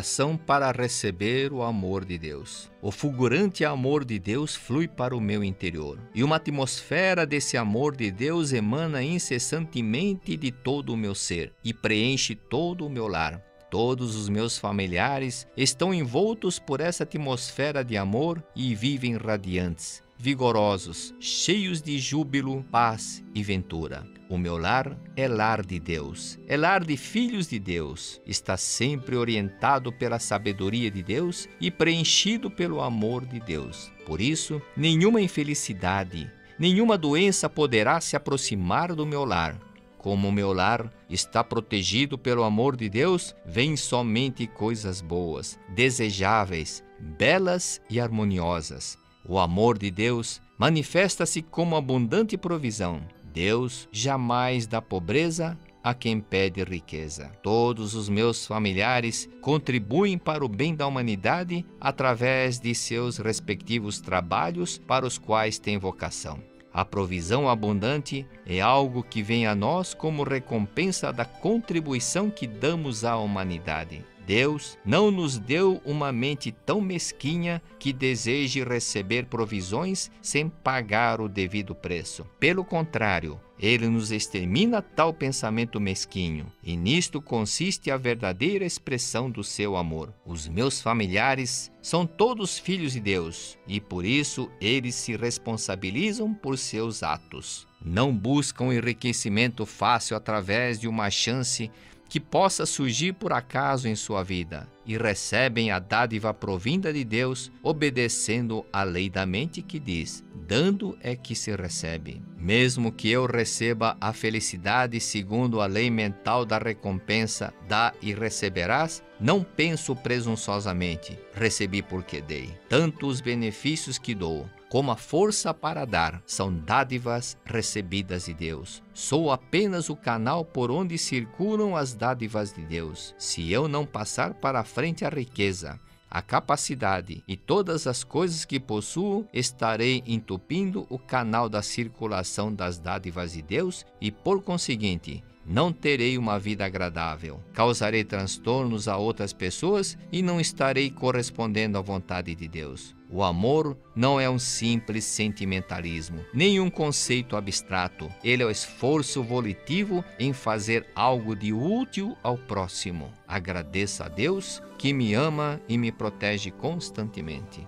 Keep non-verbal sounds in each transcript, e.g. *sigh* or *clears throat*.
coração para receber o amor de Deus. O fulgurante amor de Deus flui para o meu interior, e uma atmosfera desse amor de Deus emana incessantemente de todo o meu ser e preenche todo o meu lar. Todos os meus familiares estão envoltos por essa atmosfera de amor e vivem radiantes vigorosos, cheios de júbilo, paz e ventura. O meu lar é lar de Deus, é lar de filhos de Deus, está sempre orientado pela sabedoria de Deus e preenchido pelo amor de Deus. Por isso, nenhuma infelicidade, nenhuma doença poderá se aproximar do meu lar. Como o meu lar está protegido pelo amor de Deus, vêm somente coisas boas, desejáveis, belas e harmoniosas. O amor de Deus manifesta-se como abundante provisão. Deus jamais dá pobreza a quem pede riqueza. Todos os meus familiares contribuem para o bem da humanidade através de seus respectivos trabalhos para os quais têm vocação. A provisão abundante é algo que vem a nós como recompensa da contribuição que damos à humanidade. Deus não nos deu uma mente tão mesquinha que deseje receber provisões sem pagar o devido preço. Pelo contrário, ele nos extermina tal pensamento mesquinho, e nisto consiste a verdadeira expressão do seu amor. Os meus familiares são todos filhos de Deus, e por isso eles se responsabilizam por seus atos. Não buscam enriquecimento fácil através de uma chance que possa surgir por acaso em sua vida e recebem a dádiva provinda de Deus, obedecendo à lei da mente que diz: dando é que se recebe. Mesmo que eu receba a felicidade segundo a lei mental da recompensa, dá e receberás, não penso presunçosamente, recebi porque dei. Tanto os benefícios que dou, como a força para dar, são dádivas recebidas de Deus. Sou apenas o canal por onde circulam as dádivas de Deus. Se eu não passar para frente a riqueza, a capacidade e todas as coisas que possuo, estarei entupindo o canal da circulação das dádivas de Deus e, por conseguinte, não terei uma vida agradável, causarei transtornos a outras pessoas e não estarei correspondendo à vontade de Deus. O amor não é um simples sentimentalismo, nem um conceito abstrato. Ele é o esforço volitivo em fazer algo de útil ao próximo. Agradeça a Deus que me ama e me protege constantemente.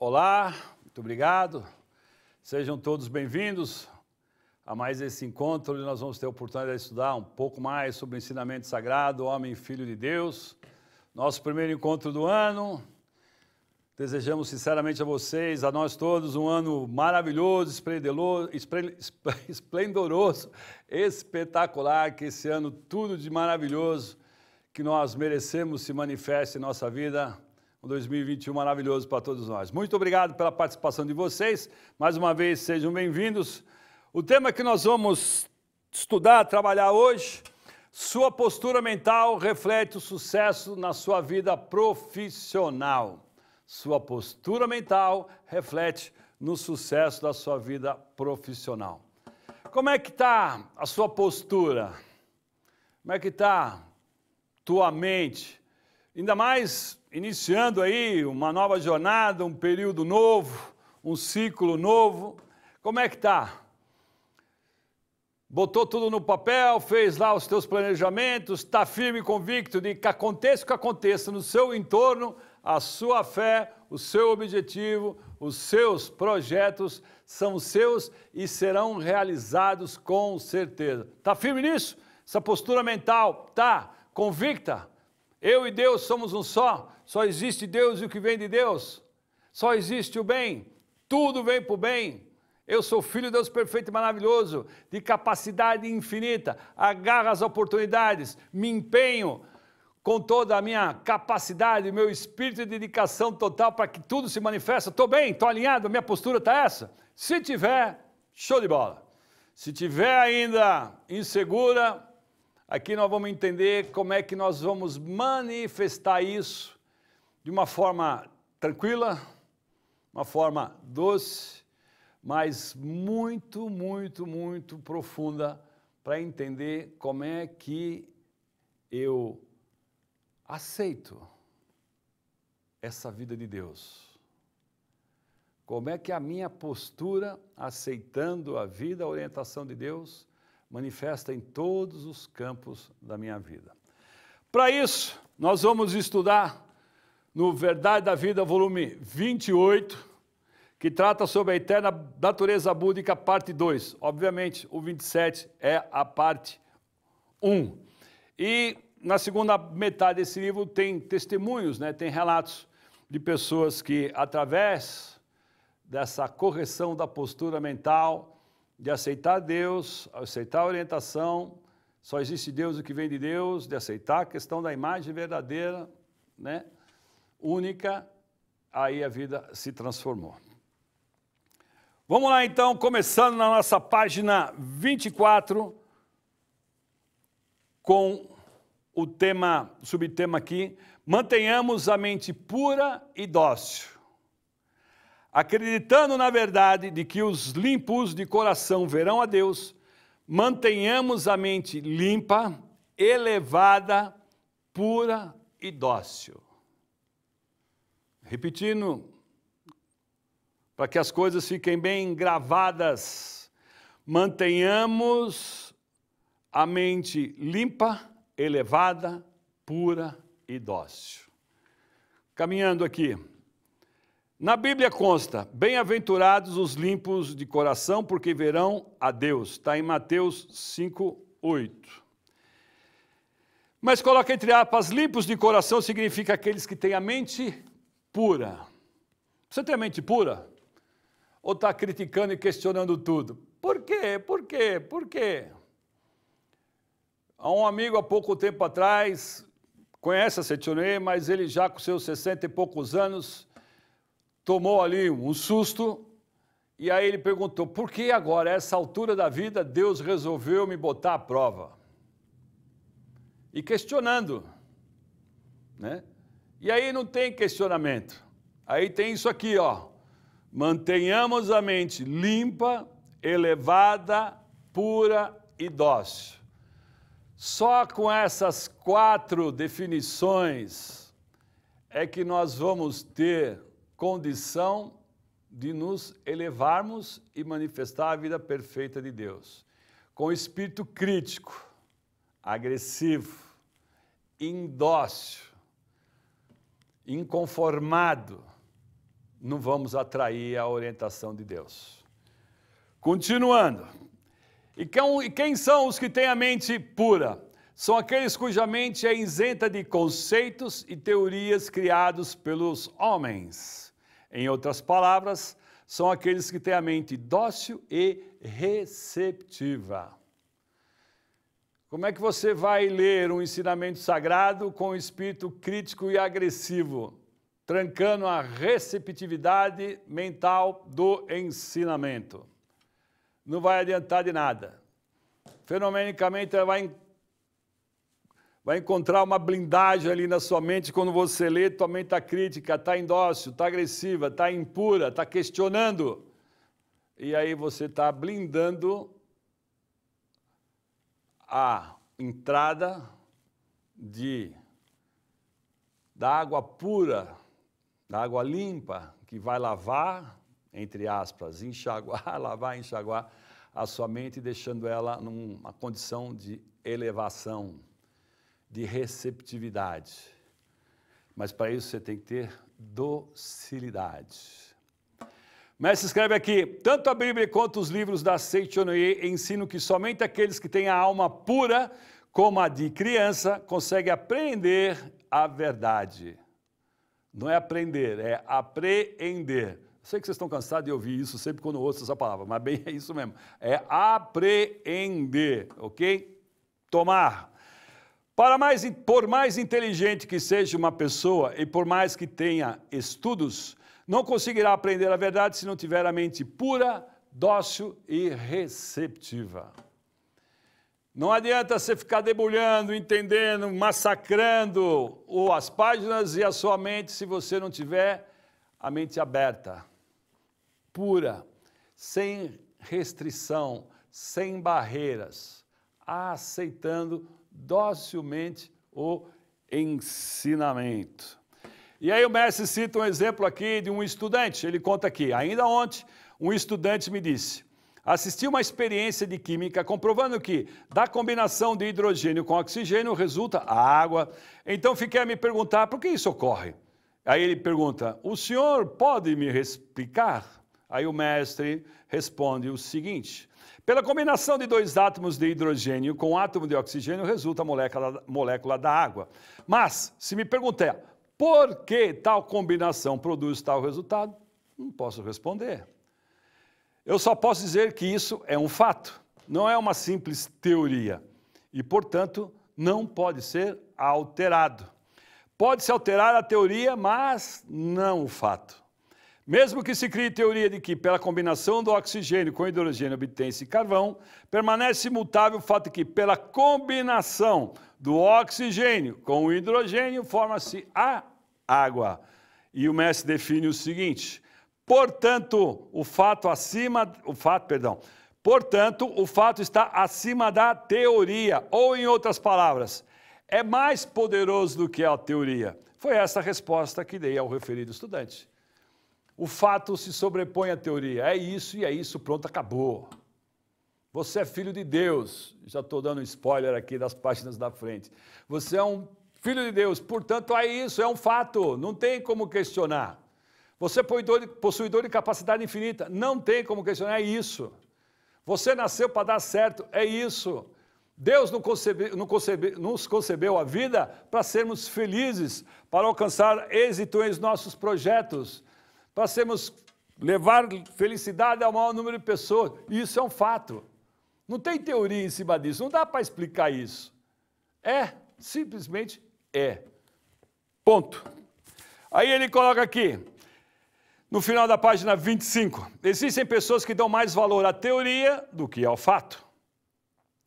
Olá, muito obrigado. Sejam todos bem-vindos a mais esse encontro, onde nós vamos ter a oportunidade de estudar um pouco mais sobre o ensinamento sagrado, homem e filho de Deus. Nosso primeiro encontro do ano. Desejamos sinceramente a vocês, a nós todos, um ano maravilhoso, *laughs* esplendoroso, espetacular. Que esse ano tudo de maravilhoso que nós merecemos se manifeste em nossa vida um 2021 maravilhoso para todos nós. Muito obrigado pela participação de vocês. Mais uma vez, sejam bem-vindos. O tema que nós vamos estudar, trabalhar hoje, sua postura mental reflete o sucesso na sua vida profissional. Sua postura mental reflete no sucesso da sua vida profissional. Como é que está a sua postura? Como é que está tua mente? Ainda mais iniciando aí uma nova jornada, um período novo, um ciclo novo. Como é que está? botou tudo no papel, fez lá os teus planejamentos, está firme e convicto de que aconteça o que aconteça no seu entorno, a sua fé, o seu objetivo, os seus projetos são seus e serão realizados com certeza. Está firme nisso? Essa postura mental, tá? Convicta? Eu e Deus somos um só. Só existe Deus e o que vem de Deus. Só existe o bem. Tudo vem para o bem. Eu sou filho de Deus perfeito e maravilhoso, de capacidade infinita. Agarro as oportunidades, me empenho com toda a minha capacidade, meu espírito de dedicação total para que tudo se manifeste. Estou bem, estou alinhado, minha postura está essa. Se tiver, show de bola. Se tiver ainda insegura, aqui nós vamos entender como é que nós vamos manifestar isso de uma forma tranquila, uma forma doce mas muito, muito, muito profunda para entender como é que eu aceito essa vida de Deus. Como é que a minha postura, aceitando a vida, a orientação de Deus, manifesta em todos os campos da minha vida. Para isso, nós vamos estudar no Verdade da Vida, volume 28, que trata sobre a eterna natureza búdica, parte 2. Obviamente, o 27 é a parte 1. Um. E na segunda metade desse livro tem testemunhos, né? tem relatos de pessoas que, através dessa correção da postura mental, de aceitar Deus, aceitar a orientação, só existe Deus o que vem de Deus, de aceitar a questão da imagem verdadeira, né? única, aí a vida se transformou. Vamos lá então, começando na nossa página 24, com o tema, o subtema aqui, mantenhamos a mente pura e dócil, acreditando na verdade de que os limpos de coração verão a Deus, mantenhamos a mente limpa, elevada, pura e dócil. Repetindo para que as coisas fiquem bem gravadas. Mantenhamos a mente limpa, elevada, pura e dócil. Caminhando aqui. Na Bíblia consta: bem-aventurados os limpos de coração, porque verão a Deus. Está em Mateus 5, 8. Mas coloca entre aspas: limpos de coração significa aqueles que têm a mente pura. Você tem a mente pura? ou está criticando e questionando tudo? Por quê? Por quê? Por quê? Há um amigo há pouco tempo atrás, conhece a Setionê, mas ele já com seus 60 e poucos anos, tomou ali um susto e aí ele perguntou: por que agora, a essa altura da vida, Deus resolveu me botar à prova? E questionando, né? E aí não tem questionamento. Aí tem isso aqui, ó. Mantenhamos a mente limpa, elevada, pura e dócil. Só com essas quatro definições é que nós vamos ter condição de nos elevarmos e manifestar a vida perfeita de Deus. Com espírito crítico, agressivo, indócil, inconformado não vamos atrair a orientação de Deus. Continuando. E quem são os que têm a mente pura? São aqueles cuja mente é isenta de conceitos e teorias criados pelos homens. Em outras palavras, são aqueles que têm a mente dócil e receptiva. Como é que você vai ler um ensinamento sagrado com um espírito crítico e agressivo? trancando a receptividade mental do ensinamento. Não vai adiantar de nada. Fenomenicamente, ela vai, vai encontrar uma blindagem ali na sua mente quando você lê, tua mente está crítica, está indócil, está agressiva, está impura, está questionando. E aí você está blindando a entrada de da água pura da água limpa que vai lavar, entre aspas, enxaguar, *laughs* lavar, enxaguar a sua mente, deixando ela numa condição de elevação, de receptividade. Mas para isso você tem que ter docilidade. Mestre escreve aqui: tanto a Bíblia quanto os livros da Seichonoye ensinam que somente aqueles que têm a alma pura, como a de criança, conseguem aprender a verdade. Não é aprender, é apreender. Sei que vocês estão cansados de ouvir isso sempre quando ouço essa palavra, mas bem *laughs* é isso mesmo. É apreender, ok? Tomar. Para mais, por mais inteligente que seja uma pessoa e por mais que tenha estudos, não conseguirá aprender a verdade se não tiver a mente pura, dócil e receptiva. Não adianta você ficar debulhando, entendendo, massacrando as páginas e a sua mente se você não tiver a mente aberta, pura, sem restrição, sem barreiras, aceitando docilmente o ensinamento. E aí o mestre cita um exemplo aqui de um estudante, ele conta aqui, ainda ontem um estudante me disse, assistiu uma experiência de química comprovando que da combinação de hidrogênio com oxigênio resulta a água. Então fiquei a me perguntar por que isso ocorre. Aí ele pergunta: O senhor pode me explicar? Aí o mestre responde o seguinte: pela combinação de dois átomos de hidrogênio com um átomo de oxigênio resulta a molécula, molécula da água. Mas, se me perguntar por que tal combinação produz tal resultado, não posso responder. Eu só posso dizer que isso é um fato, não é uma simples teoria e, portanto, não pode ser alterado. Pode-se alterar a teoria, mas não o fato. Mesmo que se crie teoria de que, pela combinação do oxigênio com hidrogênio, obtém-se carvão, permanece imutável o fato de que, pela combinação do oxigênio com o hidrogênio, forma-se a água. E o mestre define o seguinte: Portanto, o fato acima, o fato, perdão. Portanto, o fato está acima da teoria, ou em outras palavras, é mais poderoso do que a teoria. Foi essa a resposta que dei ao referido estudante. O fato se sobrepõe à teoria. É isso e é isso, pronto, acabou. Você é filho de Deus. Já estou dando um spoiler aqui das páginas da frente. Você é um filho de Deus, portanto, é isso, é um fato, não tem como questionar. Você é possuidor de capacidade infinita. Não tem como questionar é isso. Você nasceu para dar certo. É isso. Deus não concebeu, não nos concebeu a vida para sermos felizes, para alcançar êxito em nossos projetos, para sermos levar felicidade ao maior número de pessoas. Isso é um fato. Não tem teoria em cima disso, não dá para explicar isso. É, simplesmente é. Ponto. Aí ele coloca aqui: no final da página 25, existem pessoas que dão mais valor à teoria do que ao fato.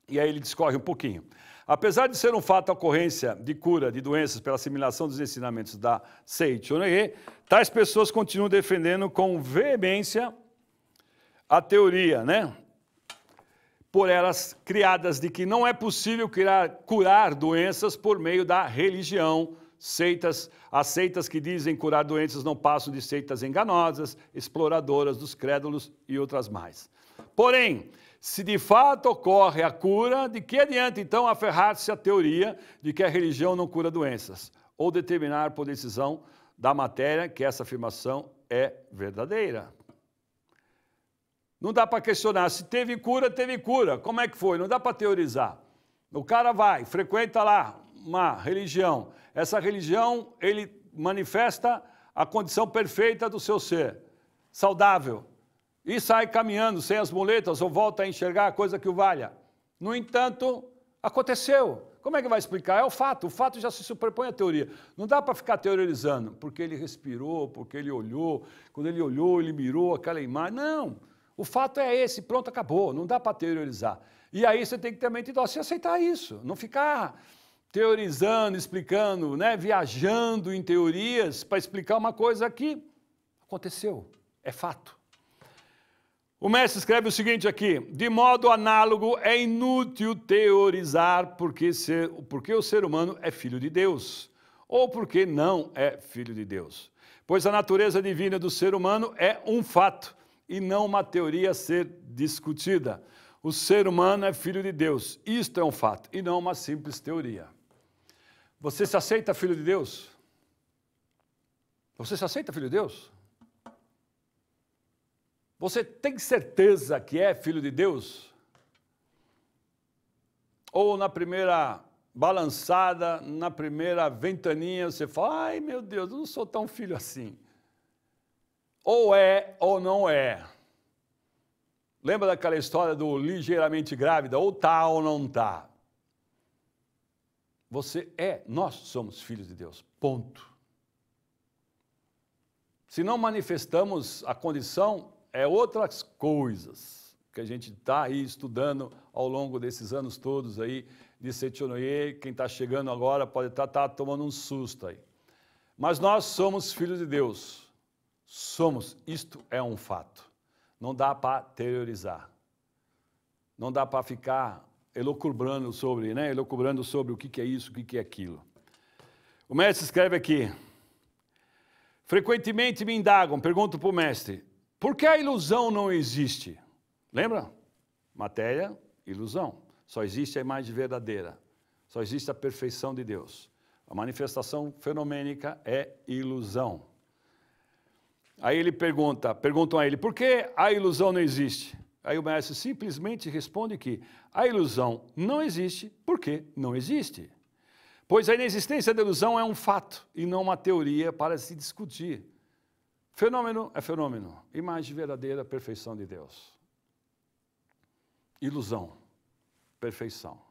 E aí ele discorre um pouquinho. Apesar de ser um fato a ocorrência de cura de doenças pela assimilação dos ensinamentos da Seiichi Onoye, tais pessoas continuam defendendo com veemência a teoria, né? Por elas criadas de que não é possível criar, curar doenças por meio da religião, seitas, as seitas que dizem curar doenças não passam de seitas enganosas, exploradoras dos crédulos e outras mais. Porém, se de fato ocorre a cura, de que adianta então aferrar-se à teoria de que a religião não cura doenças? Ou determinar por decisão da matéria que essa afirmação é verdadeira? Não dá para questionar. Se teve cura, teve cura. Como é que foi? Não dá para teorizar. O cara vai, frequenta lá uma religião, essa religião, ele manifesta a condição perfeita do seu ser, saudável, e sai caminhando sem as muletas ou volta a enxergar a coisa que o valha. No entanto, aconteceu. Como é que vai explicar? É o fato, o fato já se superpõe à teoria. Não dá para ficar teorizando, porque ele respirou, porque ele olhou, quando ele olhou, ele mirou aquela imagem. Não, o fato é esse, pronto, acabou, não dá para teorizar. E aí você tem que ter mente dócil e aceitar isso, não ficar teorizando, explicando, né? viajando em teorias para explicar uma coisa que aconteceu, é fato. O mestre escreve o seguinte aqui: de modo análogo, é inútil teorizar porque, ser, porque o ser humano é filho de Deus, ou porque não é filho de Deus. Pois a natureza divina do ser humano é um fato e não uma teoria a ser discutida. O ser humano é filho de Deus, isto é um fato, e não uma simples teoria. Você se aceita filho de Deus? Você se aceita filho de Deus? Você tem certeza que é filho de Deus? Ou na primeira balançada, na primeira ventaninha, você fala: ai meu Deus, eu não sou tão filho assim. Ou é ou não é. Lembra daquela história do ligeiramente grávida? Ou tá ou não tá. Você é, nós somos filhos de Deus. Ponto. Se não manifestamos a condição, é outras coisas que a gente está aí estudando ao longo desses anos todos aí de Setionoye. Quem está chegando agora pode estar tá, tá tomando um susto aí. Mas nós somos filhos de Deus. Somos, isto é um fato. Não dá para terrorizar. Não dá para ficar elocubrando sobre, né, elocubrando sobre o que é isso, o que é aquilo. O mestre escreve aqui: Frequentemente me indagam, pergunto para o mestre, por que a ilusão não existe? Lembra? Matéria, ilusão. Só existe a imagem verdadeira. Só existe a perfeição de Deus. A manifestação fenomênica é ilusão. Aí ele pergunta, perguntam a ele, por que a ilusão não existe? Aí o mestre simplesmente responde que a ilusão não existe porque não existe. Pois a inexistência da ilusão é um fato e não uma teoria para se discutir. Fenômeno é fenômeno, imagem verdadeira, perfeição de Deus. Ilusão, perfeição.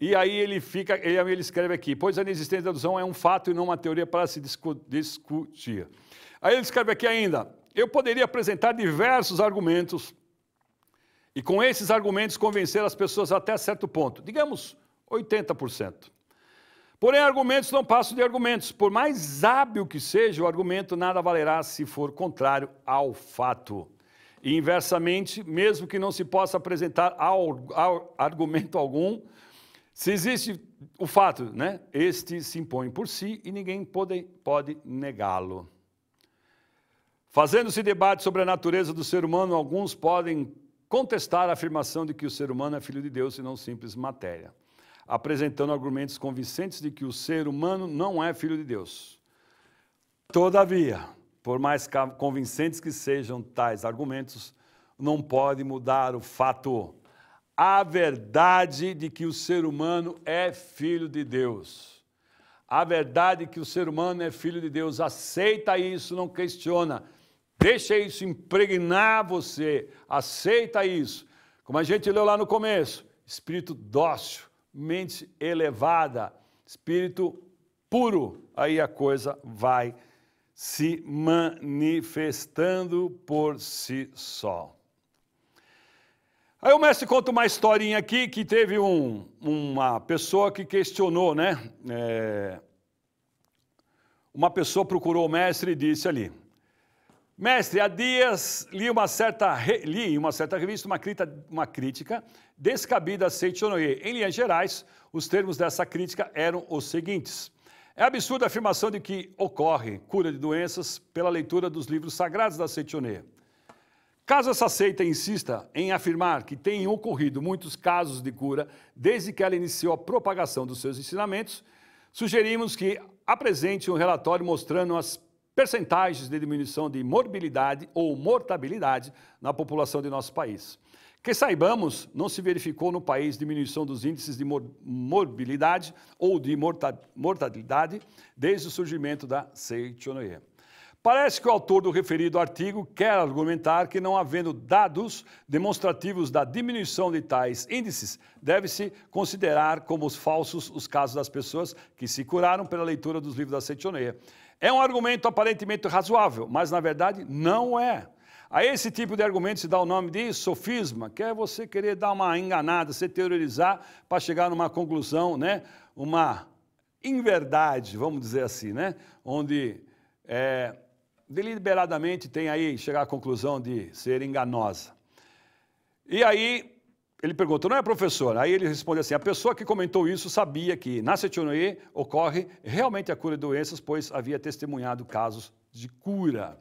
E aí ele fica, ele, ele escreve aqui, pois a inexistência da ilusão é um fato e não uma teoria para se discu discutir. Aí ele escreve aqui ainda, eu poderia apresentar diversos argumentos e, com esses argumentos, convencer as pessoas até certo ponto, digamos 80%. Porém, argumentos não passam de argumentos. Por mais hábil que seja o argumento, nada valerá se for contrário ao fato. E, inversamente, mesmo que não se possa apresentar ao, ao argumento algum, se existe o fato, né? Este se impõe por si e ninguém pode, pode negá-lo. Fazendo-se debate sobre a natureza do ser humano, alguns podem contestar a afirmação de que o ser humano é filho de Deus e não simples matéria, apresentando argumentos convincentes de que o ser humano não é filho de Deus. Todavia, por mais convincentes que sejam tais argumentos, não pode mudar o fato, a verdade de que o ser humano é filho de Deus. A verdade de que o ser humano é filho de Deus, aceita isso, não questiona Deixa isso impregnar você, aceita isso. Como a gente leu lá no começo, espírito dócil, mente elevada, espírito puro, aí a coisa vai se manifestando por si só. Aí o mestre conta uma historinha aqui que teve um, uma pessoa que questionou, né? É, uma pessoa procurou o mestre e disse ali: Mestre, há dias li uma certa, li em uma certa revista uma, crita, uma crítica descabida a Seichonoye. Em linhas gerais, os termos dessa crítica eram os seguintes. É absurda a afirmação de que ocorre cura de doenças pela leitura dos livros sagrados da Seichonoye. Caso essa seita insista em afirmar que têm ocorrido muitos casos de cura desde que ela iniciou a propagação dos seus ensinamentos, sugerimos que apresente um relatório mostrando as percentagens de diminuição de morbilidade ou mortabilidade na população de nosso país. Que saibamos, não se verificou no país diminuição dos índices de mor morbilidade ou de morta mortalidade desde o surgimento da ceitionoia. Parece que o autor do referido artigo quer argumentar que, não havendo dados demonstrativos da diminuição de tais índices, deve-se considerar como falsos os casos das pessoas que se curaram pela leitura dos livros da Cetianeia é um argumento aparentemente razoável, mas na verdade não é. A esse tipo de argumento se dá o nome de sofisma, que é você querer dar uma enganada, se teorizar para chegar numa conclusão, né? uma inverdade, vamos dizer assim, né? onde é, deliberadamente tem aí chegar à conclusão de ser enganosa. E aí ele perguntou, não é professor? Aí ele responde assim: a pessoa que comentou isso sabia que na Setionoye ocorre realmente a cura de doenças, pois havia testemunhado casos de cura.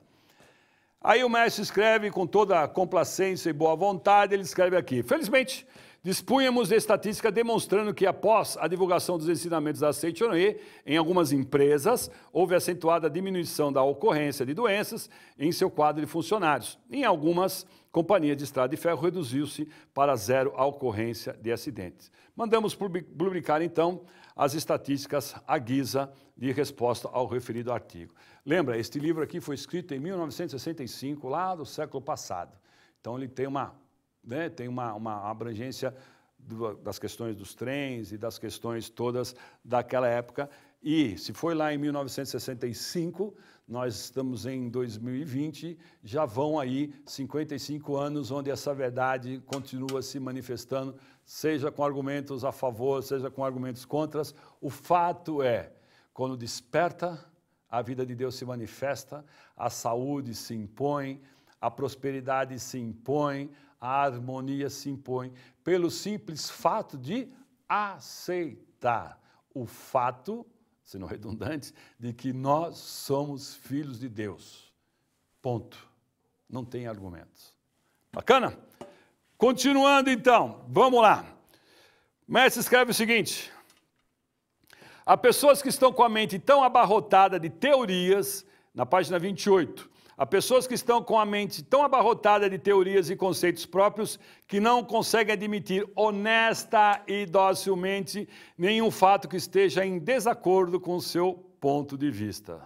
Aí o mestre escreve com toda a complacência e boa vontade, ele escreve aqui: Felizmente, dispunhamos de estatística demonstrando que após a divulgação dos ensinamentos da Seichonoe, em algumas empresas, houve acentuada diminuição da ocorrência de doenças em seu quadro de funcionários. Em algumas, Companhia de Estrada e Ferro reduziu-se para zero a ocorrência de acidentes. Mandamos publicar, então, as estatísticas à guisa de resposta ao referido artigo. Lembra, este livro aqui foi escrito em 1965, lá do século passado. Então, ele tem uma, né, tem uma, uma abrangência do, das questões dos trens e das questões todas daquela época. E se foi lá em 1965 nós estamos em 2020, já vão aí 55 anos onde essa verdade continua se manifestando, seja com argumentos a favor, seja com argumentos contras O fato é, quando desperta, a vida de Deus se manifesta, a saúde se impõe, a prosperidade se impõe, a harmonia se impõe, pelo simples fato de aceitar. O fato se não redundantes, de que nós somos filhos de Deus. Ponto. Não tem argumentos. Bacana? Continuando então, vamos lá. Mestre escreve o seguinte: Há pessoas que estão com a mente tão abarrotada de teorias, na página 28, Há pessoas que estão com a mente tão abarrotada de teorias e conceitos próprios que não conseguem admitir honesta e docilmente nenhum fato que esteja em desacordo com o seu ponto de vista.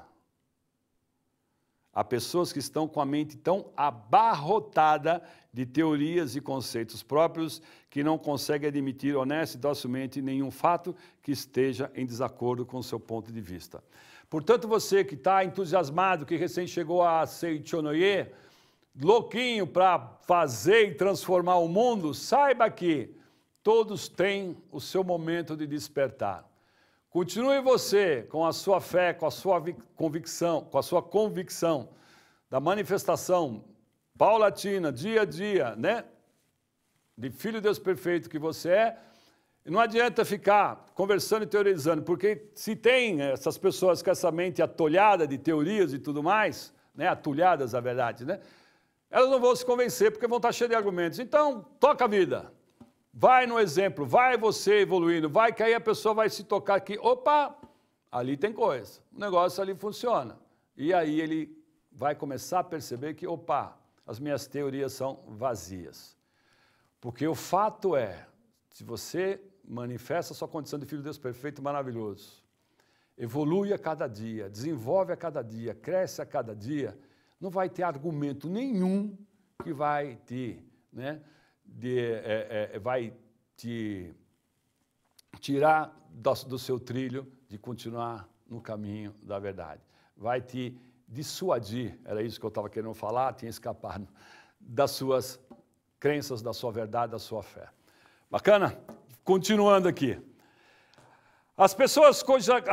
Há pessoas que estão com a mente tão abarrotada de teorias e conceitos próprios que não conseguem admitir honesta e docilmente nenhum fato que esteja em desacordo com o seu ponto de vista. Portanto, você que está entusiasmado, que recém chegou a Seichonoye, louquinho para fazer e transformar o mundo, saiba que todos têm o seu momento de despertar. Continue você com a sua fé, com a sua convicção, com a sua convicção da manifestação paulatina, dia a dia, né? De filho de Deus perfeito que você é, não adianta ficar conversando e teorizando, porque se tem essas pessoas com essa mente atolhada de teorias e tudo mais, né, atulhadas, a verdade, né? Elas não vão se convencer porque vão estar cheias de argumentos. Então, toca a vida. Vai no exemplo, vai você evoluindo, vai que aí a pessoa vai se tocar aqui, opa, ali tem coisa, o negócio ali funciona. E aí ele vai começar a perceber que, opa, as minhas teorias são vazias. Porque o fato é, se você manifesta sua condição de filho de Deus perfeito e maravilhoso, evolui a cada dia, desenvolve a cada dia, cresce a cada dia, não vai ter argumento nenhum que vai te, né, de, é, é, é vai te tirar do, do seu trilho de continuar no caminho da verdade. Vai te dissuadir, era isso que eu estava querendo falar, tinha escapado, das suas crenças, da sua verdade, da sua fé. Bacana? Continuando aqui. As pessoas, cuja,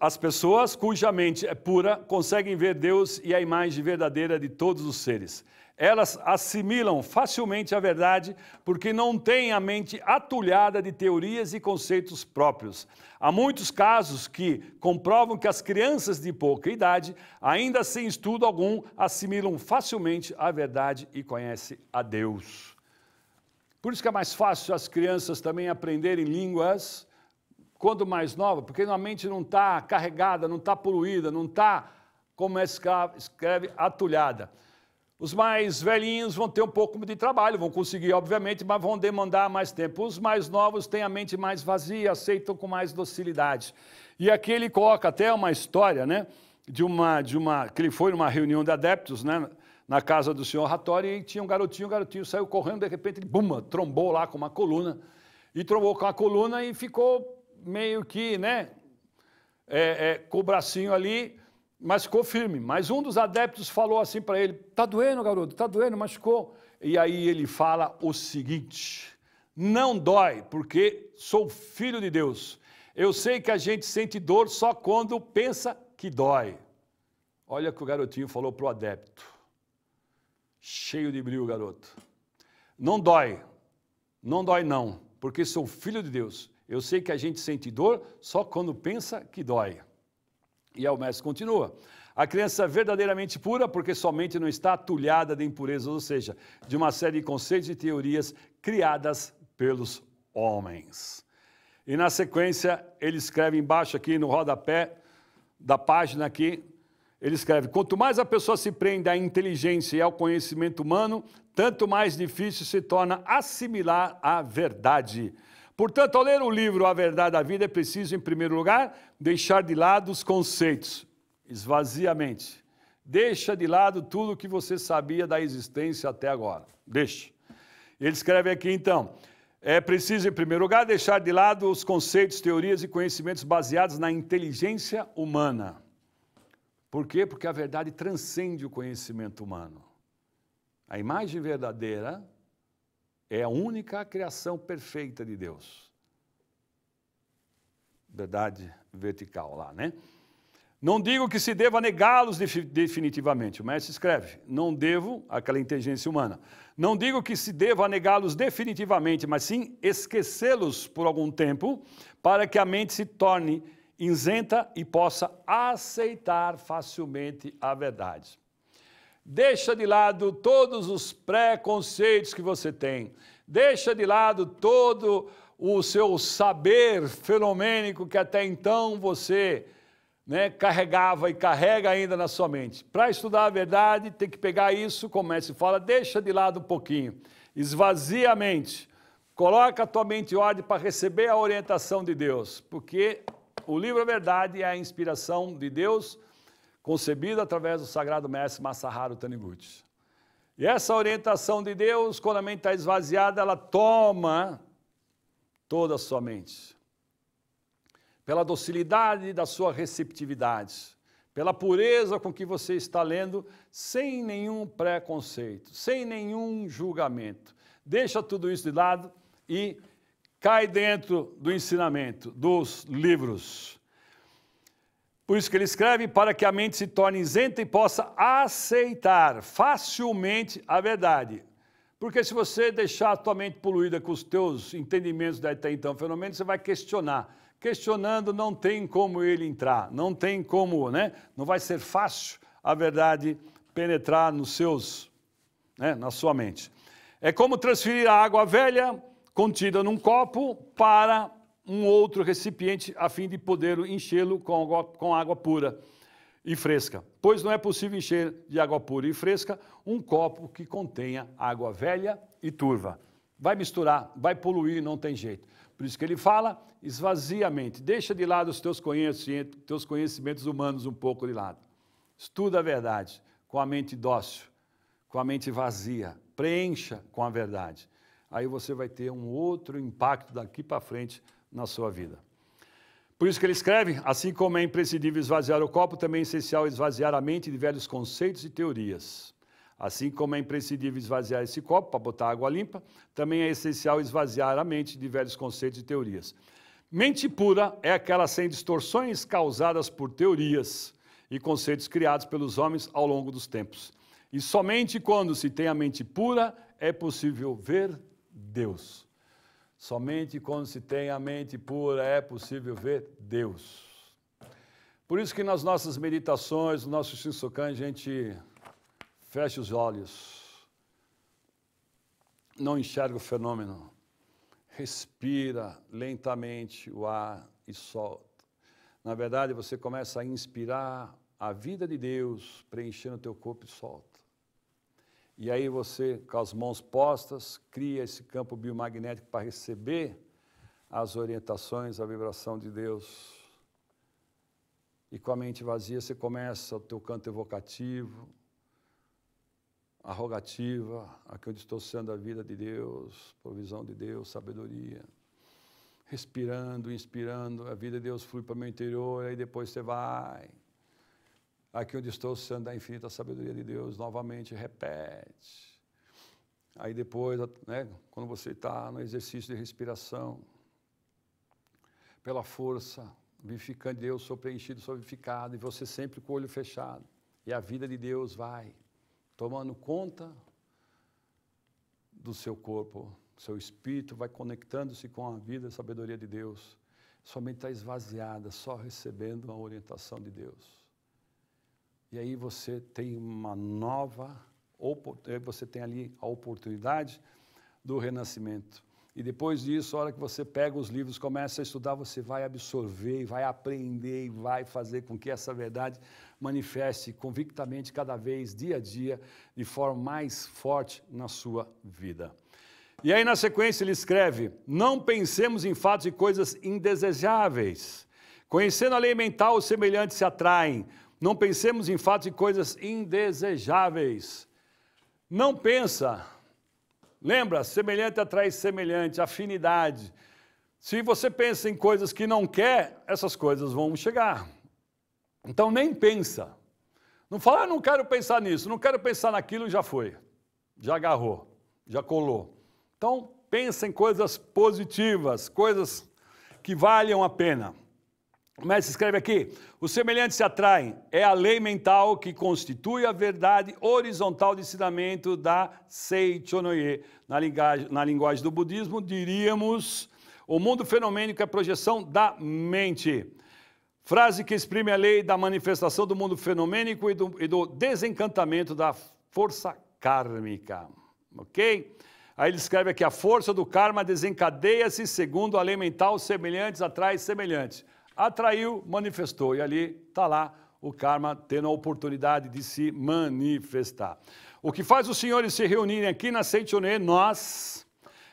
as, pessoas cuja mente é pura conseguem ver Deus e a imagem verdadeira de todos os seres. Elas assimilam facilmente a verdade porque não têm a mente atulhada de teorias e conceitos próprios. Há muitos casos que comprovam que as crianças de pouca idade, ainda sem estudo algum, assimilam facilmente a verdade e conhecem a Deus. Por isso que é mais fácil as crianças também aprenderem línguas quando mais nova, porque a mente não está carregada, não está poluída, não está, como é escreve, escreve, atulhada. Os mais velhinhos vão ter um pouco de trabalho, vão conseguir, obviamente, mas vão demandar mais tempo. Os mais novos têm a mente mais vazia, aceitam com mais docilidade. E aqui ele coloca até uma história, né? De uma, de uma, que ele foi numa reunião de adeptos, né? na casa do senhor Rattori e tinha um garotinho, o garotinho saiu correndo, de repente, ele, bum, trombou lá com uma coluna, e trombou com a coluna e ficou meio que, né, é, é, com o bracinho ali, mas ficou firme. Mas um dos adeptos falou assim para ele: tá doendo, garoto, tá doendo, machucou. E aí ele fala o seguinte: não dói, porque sou filho de Deus. Eu sei que a gente sente dor só quando pensa que dói. Olha o que o garotinho falou para o adepto. Cheio de brilho, garoto. Não dói. Não dói, não, porque sou filho de Deus. Eu sei que a gente sente dor só quando pensa que dói. E aí o mestre continua. A criança é verdadeiramente pura, porque somente não está atulhada de impurezas, ou seja, de uma série de conceitos e teorias criadas pelos homens. E na sequência, ele escreve embaixo aqui no rodapé da página aqui, ele escreve: quanto mais a pessoa se prende à inteligência e ao conhecimento humano, tanto mais difícil se torna assimilar a verdade. Portanto, ao ler o livro A Verdade da Vida, é preciso, em primeiro lugar, deixar de lado os conceitos, esvaziamente. Deixa de lado tudo o que você sabia da existência até agora. Deixa. Ele escreve aqui então: é preciso, em primeiro lugar, deixar de lado os conceitos, teorias e conhecimentos baseados na inteligência humana. Por quê? Porque a verdade transcende o conhecimento humano. A imagem verdadeira é a única criação perfeita de Deus. Verdade vertical lá, né? Não digo que se deva negá-los definitivamente. O mestre escreve: não devo, aquela inteligência humana, não digo que se deva negá-los definitivamente, mas sim esquecê-los por algum tempo, para que a mente se torne isenta e possa aceitar facilmente a verdade. Deixa de lado todos os preconceitos que você tem. Deixa de lado todo o seu saber fenomênico que até então você né, carregava e carrega ainda na sua mente. Para estudar a verdade, tem que pegar isso, comece e fala, deixa de lado um pouquinho, esvazia a mente, coloca a tua mente em ordem para receber a orientação de Deus, porque o livro A Verdade é a inspiração de Deus, concebida através do sagrado mestre Masaharu Taniguchi. E essa orientação de Deus, quando a mente está esvaziada, ela toma toda a sua mente. Pela docilidade da sua receptividade, pela pureza com que você está lendo, sem nenhum preconceito, sem nenhum julgamento. Deixa tudo isso de lado e cai dentro do ensinamento, dos livros. Por isso que ele escreve para que a mente se torne isenta e possa aceitar facilmente a verdade. Porque se você deixar a tua mente poluída com os teus entendimentos da até então fenômeno, você vai questionar. Questionando não tem como ele entrar, não tem como, né? Não vai ser fácil a verdade penetrar nos seus, né? na sua mente. É como transferir a água velha contida num copo para um outro recipiente a fim de poder enchê-lo com, com água, pura e fresca. Pois não é possível encher de água pura e fresca um copo que contenha água velha e turva. Vai misturar, vai poluir, não tem jeito. Por isso que ele fala, esvazia a mente, deixa de lado os teus conhecimentos, teus conhecimentos humanos um pouco de lado. Estuda a verdade com a mente dócil, com a mente vazia, preencha com a verdade aí você vai ter um outro impacto daqui para frente na sua vida. Por isso que ele escreve: assim como é imprescindível esvaziar o copo, também é essencial esvaziar a mente de velhos conceitos e teorias. Assim como é imprescindível esvaziar esse copo para botar água limpa, também é essencial esvaziar a mente de velhos conceitos e teorias. Mente pura é aquela sem distorções causadas por teorias e conceitos criados pelos homens ao longo dos tempos. E somente quando se tem a mente pura é possível ver Deus. Somente quando se tem a mente pura é possível ver Deus. Por isso que nas nossas meditações, no nosso Shinsokan, a gente fecha os olhos, não enxerga o fenômeno, respira lentamente o ar e solta. Na verdade, você começa a inspirar a vida de Deus, preenchendo o teu corpo e solta. E aí você, com as mãos postas, cria esse campo biomagnético para receber as orientações, a vibração de Deus. E com a mente vazia você começa o teu canto evocativo, a rogativa, aqui estou sendo a vida de Deus, provisão de Deus, sabedoria. Respirando, inspirando, a vida de Deus flui para o meu interior, aí depois você vai Aqui onde estou, sendo da infinita sabedoria de Deus, novamente, repete. Aí depois, né, quando você está no exercício de respiração, pela força vivificando, Deus, sou preenchido, sou vivificado, e você sempre com o olho fechado. E a vida de Deus vai tomando conta do seu corpo, seu espírito vai conectando-se com a vida e sabedoria de Deus. Sua mente está esvaziada, só recebendo a orientação de Deus. E aí você tem uma nova eh, você tem ali a oportunidade do renascimento. E depois disso, a hora que você pega os livros, começa a estudar, você vai absorver, vai aprender e vai fazer com que essa verdade manifeste convictamente cada vez, dia a dia, de forma mais forte na sua vida. E aí, na sequência, ele escreve: Não pensemos em fatos e coisas indesejáveis. Conhecendo a lei mental, os semelhantes se atraem. Não pensemos em fatos e coisas indesejáveis. Não pensa. Lembra, semelhante atrai semelhante, afinidade. Se você pensa em coisas que não quer, essas coisas vão chegar. Então nem pensa. Não fala, ah, não quero pensar nisso, não quero pensar naquilo, já foi. Já agarrou, já colou. Então pensa em coisas positivas, coisas que valham a pena. Mas escreve aqui: os semelhantes se atraem, é a lei mental que constitui a verdade horizontal de ensinamento da Seichonoye. Na linguagem, na linguagem do budismo, diríamos o mundo fenomênico é a projeção da mente. Frase que exprime a lei da manifestação do mundo fenomênico e do, e do desencantamento da força kármica. Ok? Aí ele escreve aqui: a força do karma desencadeia-se segundo a lei mental, semelhantes atrai semelhantes. Atraiu, manifestou. E ali está lá o karma tendo a oportunidade de se manifestar. O que faz os senhores se reunirem aqui na Seitonê, nós,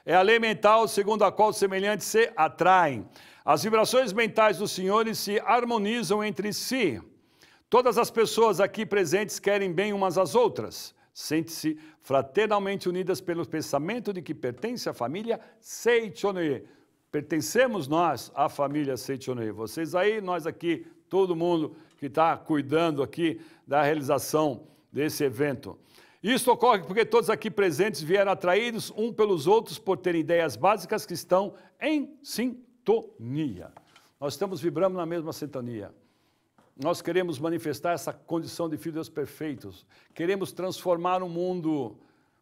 é a lei mental segundo a qual os semelhantes se atraem. As vibrações mentais dos senhores se harmonizam entre si. Todas as pessoas aqui presentes querem bem umas às outras. Sente-se fraternalmente unidas pelo pensamento de que pertence à família Seitonê. Pertencemos nós à família Seitonei. Vocês aí, nós aqui, todo mundo que está cuidando aqui da realização desse evento. Isso ocorre porque todos aqui presentes vieram atraídos um pelos outros por terem ideias básicas que estão em sintonia. Nós estamos vibrando na mesma sintonia. Nós queremos manifestar essa condição de filhos perfeitos. Queremos transformar o mundo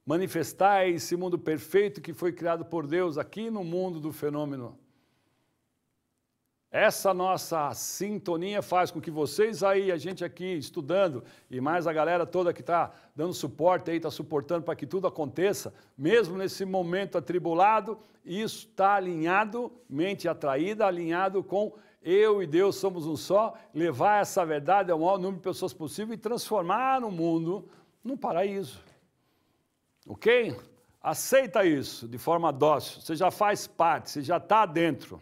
manifestar esse mundo perfeito que foi criado por Deus aqui no mundo do fenômeno. Essa nossa sintonia faz com que vocês aí, a gente aqui estudando, e mais a galera toda que está dando suporte aí, está suportando para que tudo aconteça, mesmo nesse momento atribulado, isso está alinhado, mente atraída, alinhado com eu e Deus somos um só, levar essa verdade ao maior número de pessoas possível e transformar o mundo num paraíso. Ok? Aceita isso de forma dócil. Você já faz parte, você já está dentro.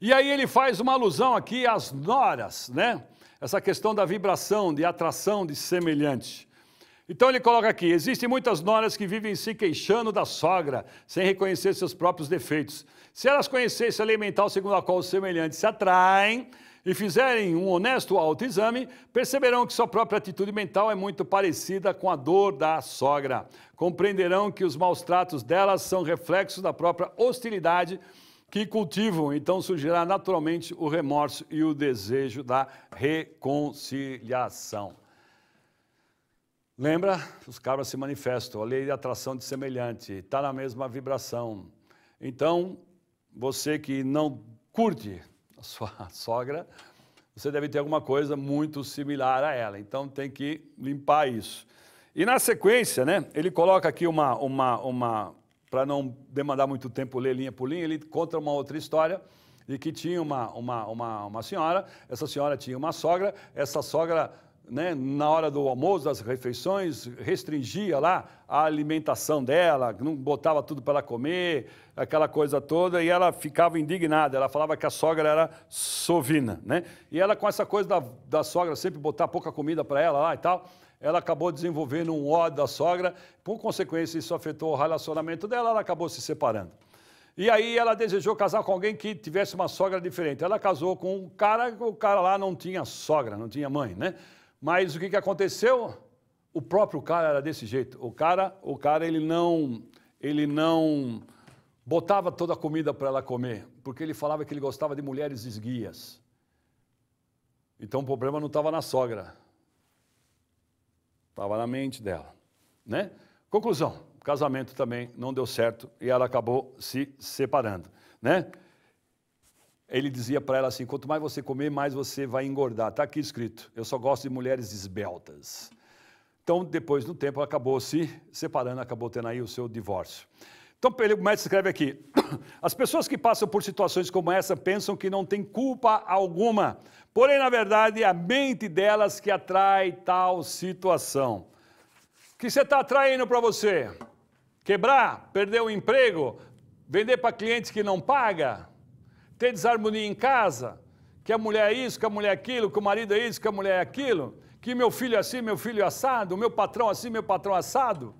E aí ele faz uma alusão aqui às noras, né? Essa questão da vibração, de atração de semelhante. Então ele coloca aqui: existem muitas noras que vivem se queixando da sogra, sem reconhecer seus próprios defeitos. Se elas conhecessem a lei mental segundo a qual os semelhantes se atraem, e fizerem um honesto autoexame, perceberão que sua própria atitude mental é muito parecida com a dor da sogra. Compreenderão que os maus tratos delas são reflexos da própria hostilidade que cultivam, então surgirá naturalmente o remorso e o desejo da reconciliação. Lembra? Os caras se manifestam, a lei de atração de semelhante, está na mesma vibração. Então, você que não curte sua *laughs* sogra, você deve ter alguma coisa muito similar a ela. Então tem que limpar isso. E na sequência, né, ele coloca aqui uma, uma, uma para não demandar muito tempo ler linha por linha, ele conta uma outra história de que tinha uma, uma, uma, uma senhora, essa senhora tinha uma sogra, essa sogra né, na hora do almoço, das refeições, restringia lá a alimentação dela, não botava tudo para ela comer, aquela coisa toda, e ela ficava indignada. Ela falava que a sogra era sovina. Né? E ela, com essa coisa da, da sogra sempre botar pouca comida para ela lá e tal, ela acabou desenvolvendo um ódio da sogra, por consequência, isso afetou o relacionamento dela, ela acabou se separando. E aí ela desejou casar com alguém que tivesse uma sogra diferente. Ela casou com um cara, o cara lá não tinha sogra, não tinha mãe, né? Mas o que, que aconteceu? O próprio cara era desse jeito. O cara, o cara ele não, ele não botava toda a comida para ela comer, porque ele falava que ele gostava de mulheres esguias. Então o problema não estava na sogra, estava na mente dela, né? Conclusão: casamento também não deu certo e ela acabou se separando, né? ele dizia para ela assim: quanto mais você comer, mais você vai engordar. Está aqui escrito: eu só gosto de mulheres esbeltas. Então, depois do tempo, acabou se separando, acabou tendo aí o seu divórcio. Então, ele mais escreve aqui: *clears throat* as pessoas que passam por situações como essa pensam que não tem culpa alguma, porém, na verdade, é a mente delas que atrai tal situação. O que você está atraindo para você? Quebrar? Perder o emprego? Vender para clientes que não pagam? ter desarmonia em casa? Que a mulher é isso, que a mulher é aquilo, que o marido é isso, que a mulher é aquilo? Que meu filho é assim, meu filho é assado? Meu patrão é assim, meu patrão é assado?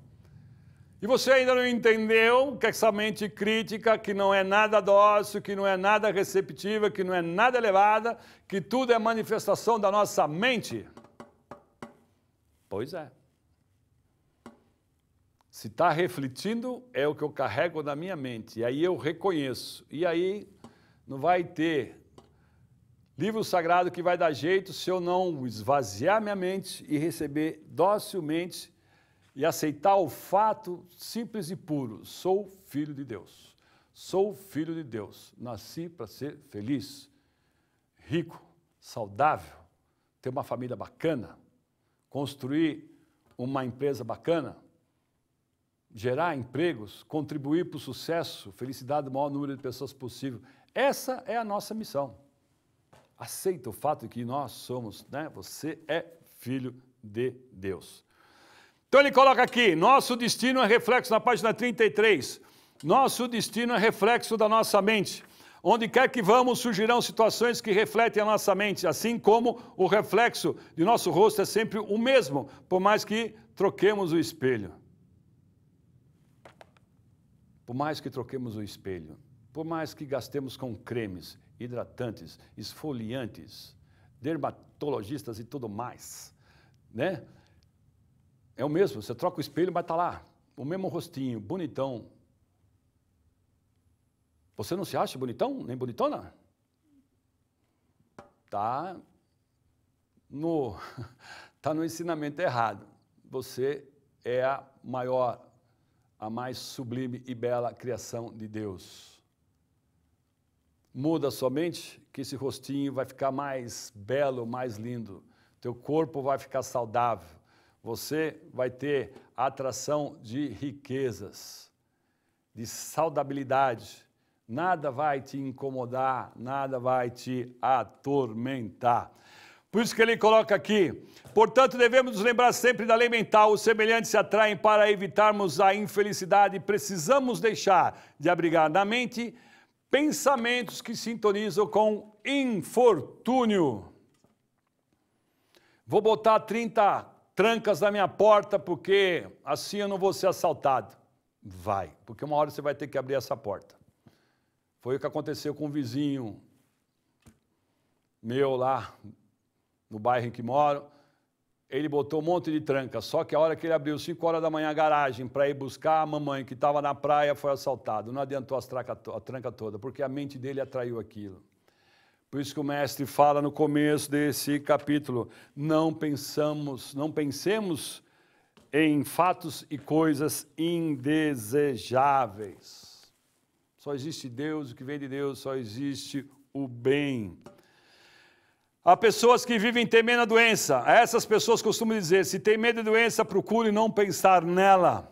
E você ainda não entendeu que essa mente crítica, que não é nada dócil, que não é nada receptiva, que não é nada elevada, que tudo é manifestação da nossa mente? Pois é. Se está refletindo, é o que eu carrego na minha mente. E aí eu reconheço. E aí não vai ter livro sagrado que vai dar jeito se eu não esvaziar minha mente e receber docilmente e aceitar o fato simples e puro: sou filho de Deus. Sou filho de Deus. Nasci para ser feliz, rico, saudável, ter uma família bacana, construir uma empresa bacana, gerar empregos, contribuir para o sucesso, felicidade do maior número de pessoas possível. Essa é a nossa missão. Aceita o fato de que nós somos, né? Você é filho de Deus. Então ele coloca aqui: nosso destino é reflexo, na página 33. Nosso destino é reflexo da nossa mente. Onde quer que vamos, surgirão situações que refletem a nossa mente, assim como o reflexo de nosso rosto é sempre o mesmo, por mais que troquemos o espelho. Por mais que troquemos o espelho. Por mais que gastemos com cremes, hidratantes, esfoliantes, dermatologistas e tudo mais, né? É o mesmo, você troca o espelho, vai estar tá lá, o mesmo rostinho, bonitão. Você não se acha bonitão, nem bonitona? Tá no *laughs* tá no ensinamento errado. Você é a maior, a mais sublime e bela criação de Deus. Muda somente que esse rostinho vai ficar mais belo, mais lindo. Teu corpo vai ficar saudável. Você vai ter atração de riquezas, de saudabilidade. Nada vai te incomodar, nada vai te atormentar. Por isso que ele coloca aqui: portanto, devemos nos lembrar sempre da lei mental, os semelhantes se atraem para evitarmos a infelicidade. Precisamos deixar de abrigar na mente Pensamentos que sintonizam com infortúnio. Vou botar 30 trancas na minha porta porque assim eu não vou ser assaltado. Vai, porque uma hora você vai ter que abrir essa porta. Foi o que aconteceu com um vizinho meu lá no bairro em que moro ele botou um monte de tranca. Só que a hora que ele abriu 5 horas da manhã a garagem para ir buscar a mamãe que estava na praia, foi assaltado. Não adiantou as traca, a tranca toda, porque a mente dele atraiu aquilo. Por isso que o mestre fala no começo desse capítulo: não pensamos, não pensemos em fatos e coisas indesejáveis. Só existe Deus, o que vem de Deus, só existe o bem. Há pessoas que vivem temendo a doença. Essas pessoas costumam dizer: se tem medo de doença, procure não pensar nela.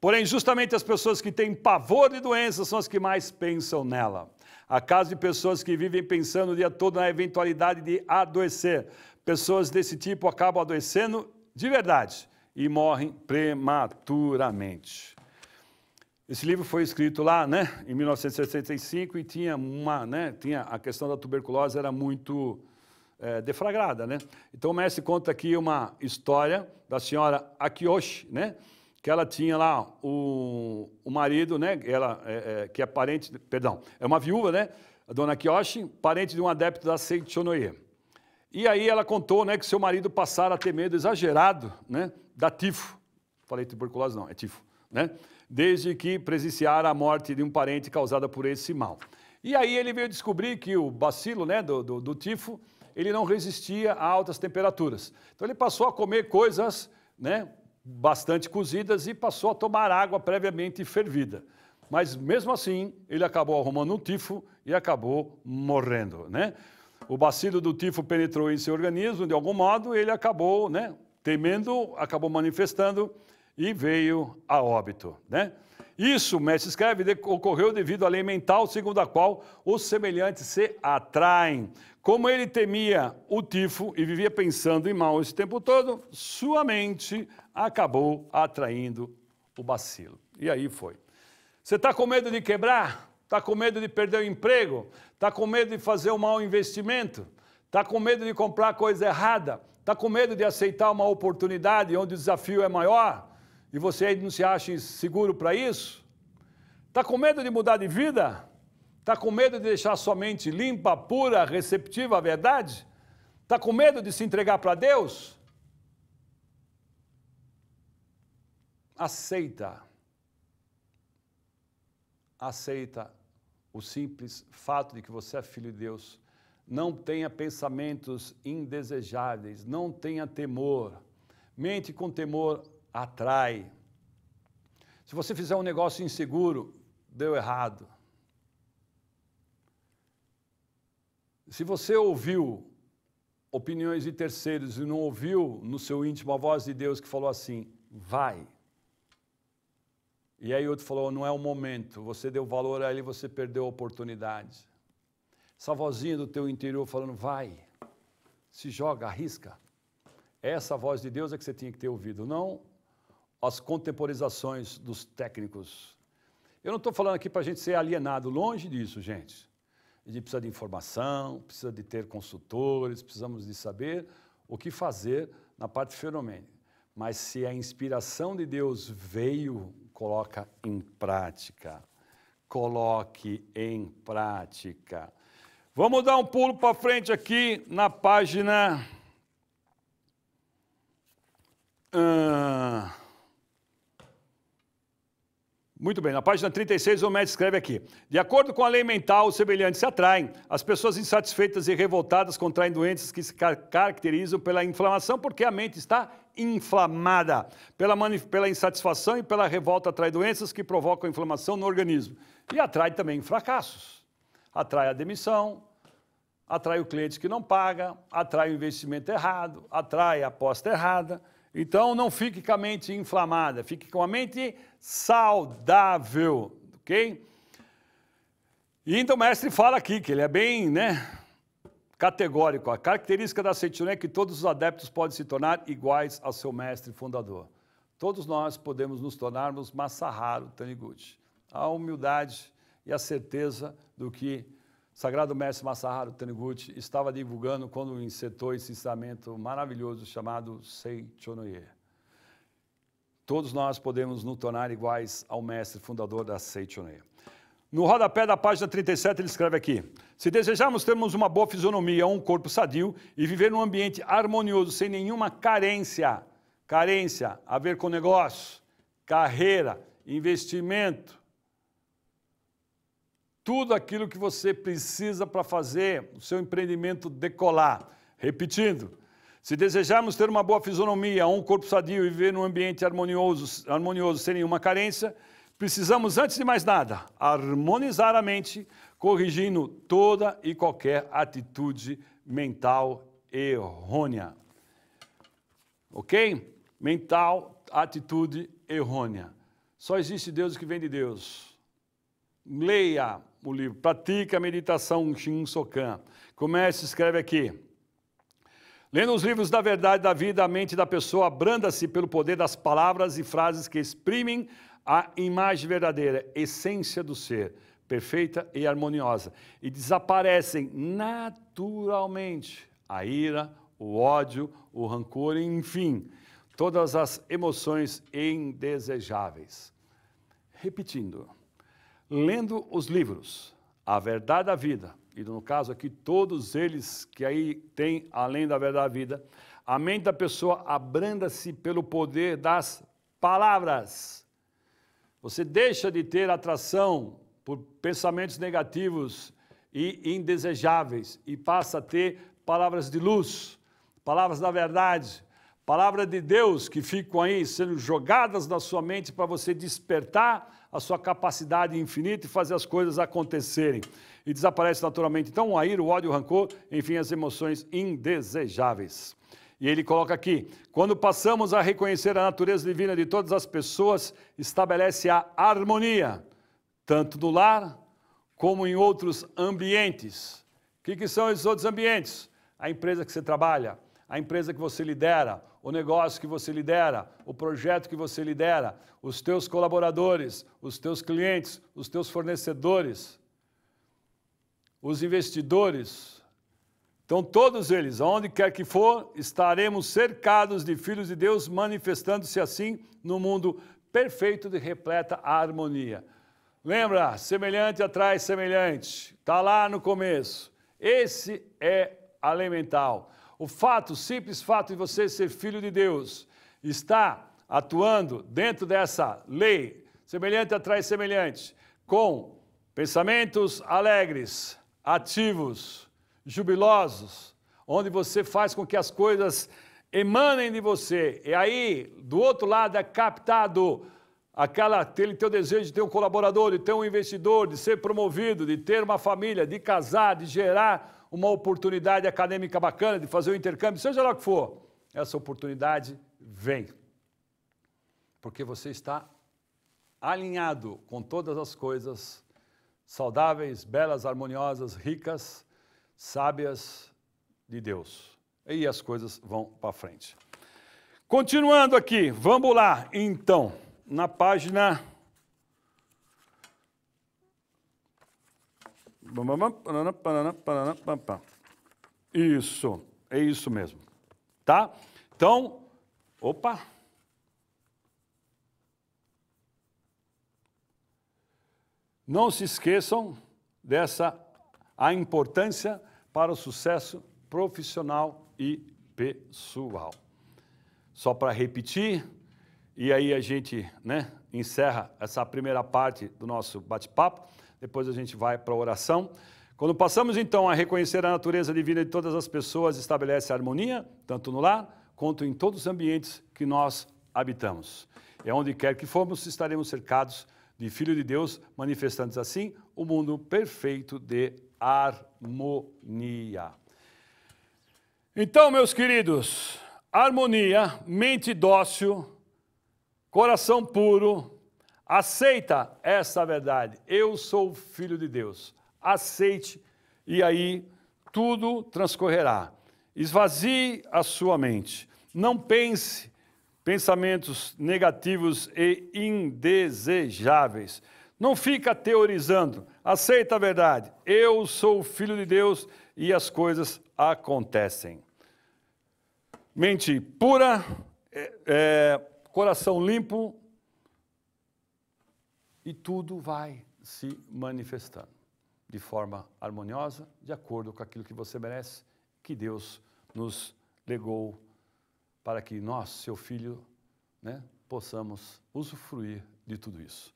Porém, justamente as pessoas que têm pavor de doença são as que mais pensam nela. Há casos de pessoas que vivem pensando o dia todo na eventualidade de adoecer. Pessoas desse tipo acabam adoecendo de verdade e morrem prematuramente. Esse livro foi escrito lá, né, em 1965 e tinha uma, né, tinha a questão da tuberculose era muito é, deflagrada, né? Então o mestre conta aqui uma história da senhora Akiyoshi, né? Que ela tinha lá o, o marido, né? Ela, é, é, que é parente, perdão, é uma viúva, né? A dona Akiyoshi, parente de um adepto da Seichonoye. E aí ela contou, né? Que seu marido passara a ter medo exagerado, né? Da tifo. Falei tuberculose não, é tifo, né? Desde que presenciara a morte de um parente causada por esse mal. E aí ele veio descobrir que o bacilo, né? do, do, do tifo ele não resistia a altas temperaturas. Então ele passou a comer coisas né, bastante cozidas e passou a tomar água previamente fervida. Mas mesmo assim, ele acabou arrumando um tifo e acabou morrendo. Né? O bacilo do tifo penetrou em seu organismo, de algum modo, ele acabou né, temendo, acabou manifestando e veio a óbito, né? Isso, mestre escreve, ocorreu devido à lei mental, segundo a qual os semelhantes se atraem. Como ele temia o tifo e vivia pensando em mal esse tempo todo, sua mente acabou atraindo o bacilo. E aí foi. Você está com medo de quebrar? Está com medo de perder o emprego? Está com medo de fazer um mau investimento? Está com medo de comprar coisa errada? Está com medo de aceitar uma oportunidade onde o desafio é maior? e você ainda não se acha seguro para isso? Está com medo de mudar de vida? Está com medo de deixar sua mente limpa, pura, receptiva à verdade? Está com medo de se entregar para Deus? Aceita. Aceita o simples fato de que você é filho de Deus. Não tenha pensamentos indesejáveis, não tenha temor. Mente com temor atrai. Se você fizer um negócio inseguro, deu errado. Se você ouviu opiniões de terceiros e não ouviu no seu íntimo a voz de Deus que falou assim: vai. E aí outro falou: não é o momento. Você deu valor a ele, você perdeu a oportunidade. Essa vozinha do teu interior falando: vai, se joga, arrisca. Essa voz de Deus é que você tinha que ter ouvido, não as contemporizações dos técnicos. Eu não estou falando aqui para a gente ser alienado, longe disso, gente. A gente precisa de informação, precisa de ter consultores, precisamos de saber o que fazer na parte fenomênica. Mas se a inspiração de Deus veio, coloca em prática. Coloque em prática. Vamos dar um pulo para frente aqui na página. Uh... Muito bem, na página 36 o médico escreve aqui. De acordo com a lei mental, os semelhantes se atraem. As pessoas insatisfeitas e revoltadas contraem doenças que se car caracterizam pela inflamação, porque a mente está inflamada. Pela, pela insatisfação e pela revolta atrai doenças que provocam inflamação no organismo. E atrai também fracassos. Atrai a demissão, atrai o cliente que não paga, atrai o investimento errado, atrai a aposta errada. Então não fique com a mente inflamada, fique com a mente saudável, ok? E então o mestre fala aqui que ele é bem, né, categórico. A característica da Seitiun é que todos os adeptos podem se tornar iguais ao seu mestre fundador. Todos nós podemos nos tornarmos Masaharu Taniguchi. A humildade e a certeza do que Sagrado Mestre Masaharu Taniguchi estava divulgando quando insetou esse ensinamento maravilhoso chamado Chonoye. Todos nós podemos nos tornar iguais ao mestre fundador da Chonoye. No rodapé da página 37, ele escreve aqui: Se desejarmos termos uma boa fisionomia, um corpo sadio e viver num ambiente harmonioso, sem nenhuma carência, carência a ver com negócio, carreira, investimento, tudo aquilo que você precisa para fazer o seu empreendimento decolar. Repetindo, se desejarmos ter uma boa fisionomia, um corpo sadio e viver num ambiente harmonioso, harmonioso sem nenhuma carência, precisamos, antes de mais nada, harmonizar a mente, corrigindo toda e qualquer atitude mental errônea. Ok? Mental, atitude errônea. Só existe Deus que vem de Deus. Leia o livro Pratica a Meditação Shin Sokan. Comece, escreve aqui. Lendo os livros da verdade da vida, a mente da pessoa abranda-se pelo poder das palavras e frases que exprimem a imagem verdadeira, essência do ser, perfeita e harmoniosa, e desaparecem naturalmente a ira, o ódio, o rancor, enfim, todas as emoções indesejáveis. Repetindo lendo os livros, a verdade da vida, e no caso aqui todos eles que aí tem além da verdade da vida, a mente da pessoa abranda-se pelo poder das palavras. Você deixa de ter atração por pensamentos negativos e indesejáveis e passa a ter palavras de luz, palavras da verdade, palavra de Deus que ficam aí sendo jogadas na sua mente para você despertar a sua capacidade infinita e fazer as coisas acontecerem. E desaparece naturalmente, então, o ira, o ódio, o rancor, enfim, as emoções indesejáveis. E ele coloca aqui: quando passamos a reconhecer a natureza divina de todas as pessoas, estabelece a harmonia, tanto no lar como em outros ambientes. O que, que são esses outros ambientes? A empresa que você trabalha, a empresa que você lidera, o negócio que você lidera, o projeto que você lidera, os teus colaboradores, os teus clientes, os teus fornecedores, os investidores. Então, todos eles, aonde quer que for, estaremos cercados de filhos de Deus, manifestando-se assim no mundo perfeito de repleta harmonia. Lembra? Semelhante atrai semelhante. Está lá no começo. Esse é alimentar. mental. O fato, o simples fato de você ser filho de Deus, está atuando dentro dessa lei, semelhante atrai semelhante, com pensamentos alegres, ativos, jubilosos, onde você faz com que as coisas emanem de você. E aí, do outro lado, é captado aquela, aquele teu desejo de ter um colaborador, de ter um investidor, de ser promovido, de ter uma família, de casar, de gerar uma oportunidade acadêmica bacana de fazer um intercâmbio, seja lá o que for, essa oportunidade vem. Porque você está alinhado com todas as coisas saudáveis, belas, harmoniosas, ricas, sábias de Deus. E as coisas vão para frente. Continuando aqui, vamos lá, então, na página Isso, é isso mesmo. Tá? Então, opa. Não se esqueçam dessa a importância para o sucesso profissional e pessoal. Só para repetir, e aí a gente né, encerra essa primeira parte do nosso bate-papo depois a gente vai para a oração. Quando passamos então a reconhecer a natureza divina de todas as pessoas, estabelece a harmonia, tanto no lar quanto em todos os ambientes que nós habitamos. É onde quer que formos, estaremos cercados de Filho de Deus, manifestando assim o mundo perfeito de harmonia. Então, meus queridos, harmonia, mente dócil, coração puro, Aceita essa verdade. Eu sou filho de Deus. Aceite e aí tudo transcorrerá. Esvazie a sua mente. Não pense pensamentos negativos e indesejáveis. Não fica teorizando. Aceita a verdade. Eu sou filho de Deus e as coisas acontecem. Mente pura, é, é, coração limpo, e tudo vai se manifestando de forma harmoniosa, de acordo com aquilo que você merece, que Deus nos legou para que nós, seu filho, né, possamos usufruir de tudo isso.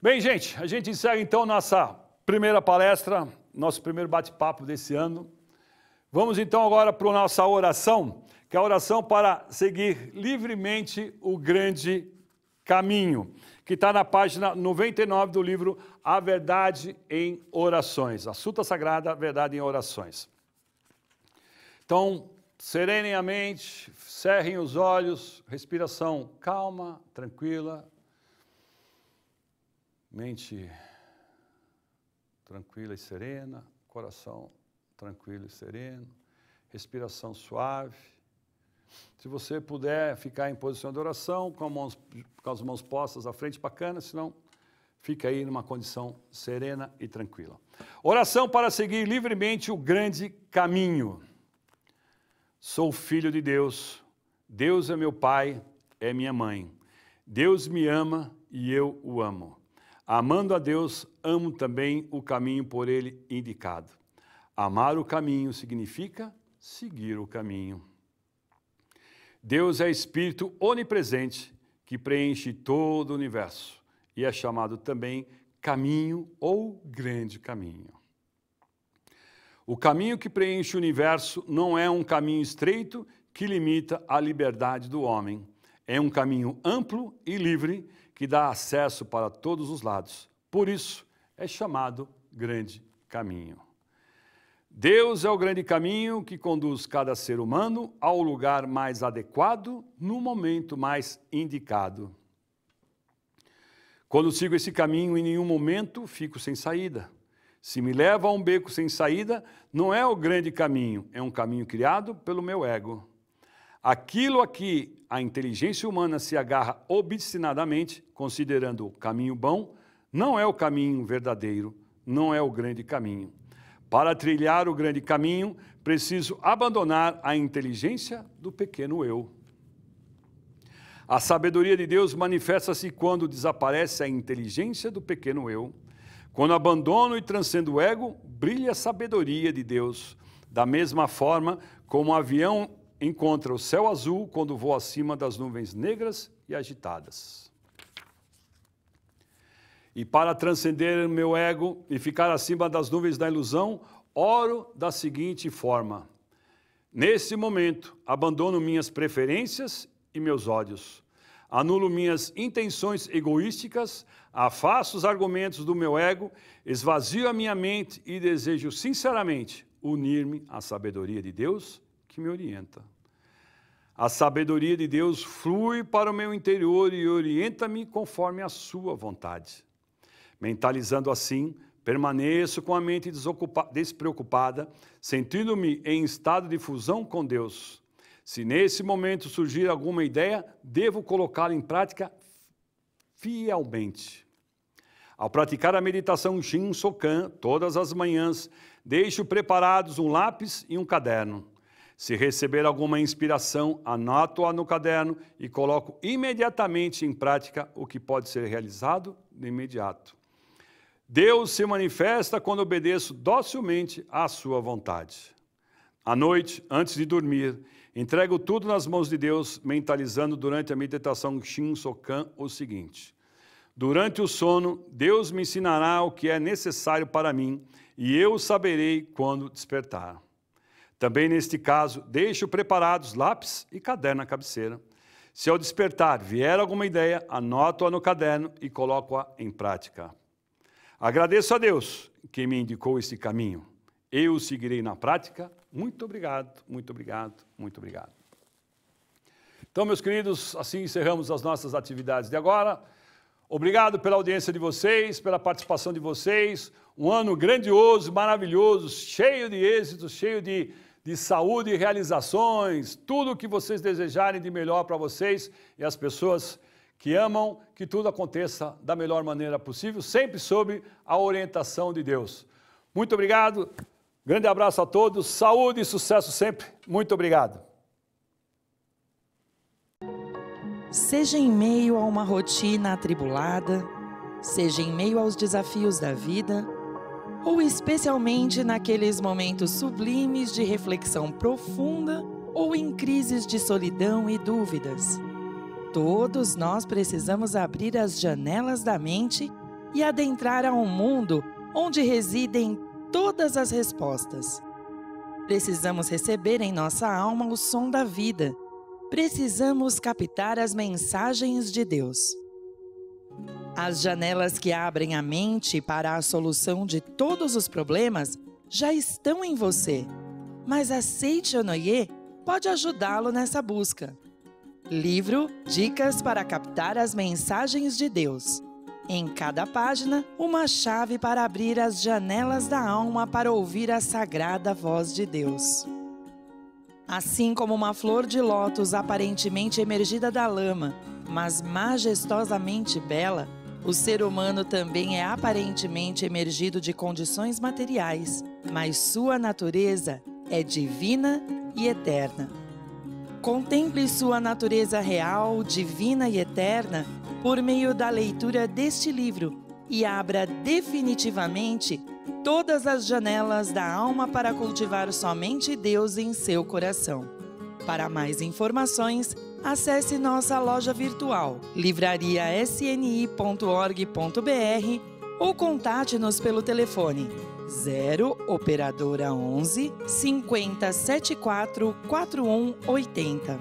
Bem, gente, a gente encerra então nossa primeira palestra, nosso primeiro bate-papo desse ano. Vamos então agora para a nossa oração, que é a oração para seguir livremente o grande caminho, que está na página 99 do livro A Verdade em Orações, a Suta Sagrada, Verdade em Orações. Então, serenem a mente, cerrem os olhos, respiração calma, tranquila, mente tranquila e serena, coração tranquilo e sereno, respiração suave. Se você puder ficar em posição de oração, com, mãos, com as mãos postas à frente, bacana, senão fica aí numa condição serena e tranquila. Oração para seguir livremente o grande caminho. Sou filho de Deus, Deus é meu Pai, é minha mãe. Deus me ama e eu o amo. Amando a Deus, amo também o caminho por ele indicado. Amar o caminho significa seguir o caminho. Deus é espírito onipresente que preenche todo o universo e é chamado também caminho ou grande caminho. O caminho que preenche o universo não é um caminho estreito que limita a liberdade do homem. É um caminho amplo e livre que dá acesso para todos os lados. Por isso, é chamado Grande Caminho. Deus é o grande caminho que conduz cada ser humano ao lugar mais adequado no momento mais indicado. Quando sigo esse caminho, em nenhum momento fico sem saída. Se me leva a um beco sem saída, não é o grande caminho, é um caminho criado pelo meu ego. Aquilo a que a inteligência humana se agarra obstinadamente, considerando o caminho bom, não é o caminho verdadeiro, não é o grande caminho. Para trilhar o grande caminho, preciso abandonar a inteligência do pequeno eu. A sabedoria de Deus manifesta-se quando desaparece a inteligência do pequeno eu. Quando abandono e transcendo o ego, brilha a sabedoria de Deus. Da mesma forma como um avião encontra o céu azul quando voa acima das nuvens negras e agitadas. E para transcender meu ego e ficar acima das nuvens da ilusão, oro da seguinte forma: Nesse momento, abandono minhas preferências e meus ódios. Anulo minhas intenções egoísticas, afasto os argumentos do meu ego, esvazio a minha mente e desejo sinceramente unir-me à sabedoria de Deus que me orienta. A sabedoria de Deus flui para o meu interior e orienta-me conforme a sua vontade. Mentalizando assim, permaneço com a mente despreocupada, sentindo-me em estado de fusão com Deus. Se nesse momento surgir alguma ideia, devo colocá-la em prática fielmente. Ao praticar a meditação Shin Sokan todas as manhãs, deixo preparados um lápis e um caderno. Se receber alguma inspiração, anoto-a no caderno e coloco imediatamente em prática o que pode ser realizado de imediato. Deus se manifesta quando obedeço docilmente à sua vontade. À noite, antes de dormir, entrego tudo nas mãos de Deus, mentalizando durante a meditação Shin Sokan o seguinte: Durante o sono, Deus me ensinará o que é necessário para mim e eu saberei quando despertar. Também neste caso, deixo preparados lápis e caderno à cabeceira. Se ao despertar vier alguma ideia, anoto-a no caderno e coloco-a em prática. Agradeço a Deus que me indicou esse caminho. Eu seguirei na prática. Muito obrigado, muito obrigado, muito obrigado. Então, meus queridos, assim encerramos as nossas atividades de agora. Obrigado pela audiência de vocês, pela participação de vocês. Um ano grandioso, maravilhoso, cheio de êxitos, cheio de, de saúde e realizações. Tudo o que vocês desejarem de melhor para vocês e as pessoas que amam que tudo aconteça da melhor maneira possível, sempre sob a orientação de Deus. Muito obrigado, grande abraço a todos, saúde e sucesso sempre. Muito obrigado. Seja em meio a uma rotina atribulada, seja em meio aos desafios da vida, ou especialmente naqueles momentos sublimes de reflexão profunda ou em crises de solidão e dúvidas. Todos nós precisamos abrir as janelas da mente e adentrar a um mundo onde residem todas as respostas. Precisamos receber em nossa alma o som da vida. Precisamos captar as mensagens de Deus. As janelas que abrem a mente para a solução de todos os problemas já estão em você, mas aceite Onoye pode ajudá-lo nessa busca. Livro Dicas para captar as mensagens de Deus. Em cada página, uma chave para abrir as janelas da alma para ouvir a sagrada voz de Deus. Assim como uma flor de lótus aparentemente emergida da lama, mas majestosamente bela, o ser humano também é aparentemente emergido de condições materiais, mas sua natureza é divina e eterna. Contemple sua natureza real, divina e eterna por meio da leitura deste livro e abra definitivamente todas as janelas da alma para cultivar somente Deus em seu coração. Para mais informações, acesse nossa loja virtual livrariasni.org.br ou contate-nos pelo telefone 0 operadora 11 5074 4180.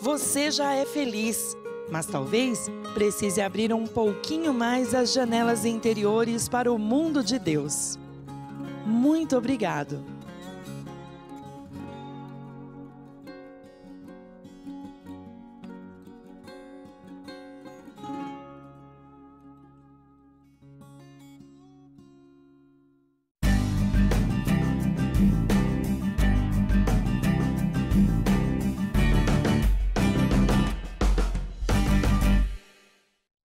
Você já é feliz, mas talvez precise abrir um pouquinho mais as janelas interiores para o mundo de Deus. Muito obrigado.